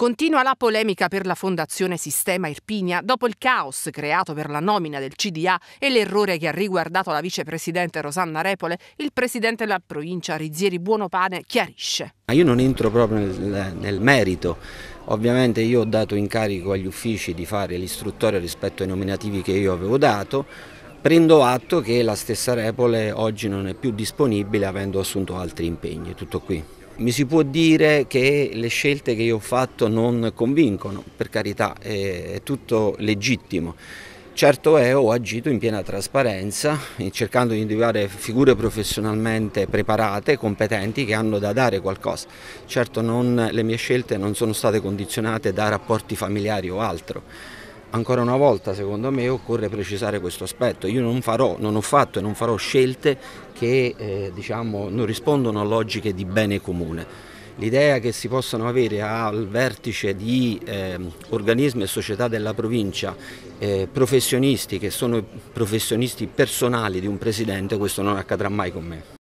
Continua la polemica per la Fondazione Sistema Irpinia dopo il caos creato per la nomina del CDA e l'errore che ha riguardato la vicepresidente Rosanna Repole, il presidente della provincia Rizzieri Buonopane chiarisce. Io non entro proprio nel, nel merito, ovviamente io ho dato incarico agli uffici di fare l'istruttore rispetto ai nominativi che io avevo dato, Prendo atto che la stessa Repole oggi non è più disponibile avendo assunto altri impegni, tutto qui. Mi si può dire che le scelte che io ho fatto non convincono, per carità, è tutto legittimo. Certo è, ho agito in piena trasparenza, eh, cercando di individuare figure professionalmente preparate, competenti, che hanno da dare qualcosa. Certo non, le mie scelte non sono state condizionate da rapporti familiari o altro. Ancora una volta, secondo me, occorre precisare questo aspetto. Io non farò, non ho fatto e non farò scelte che eh, diciamo, non rispondono a logiche di bene comune. L'idea che si possano avere al vertice di eh, organismi e società della provincia eh, professionisti che sono professionisti personali di un presidente, questo non accadrà mai con me.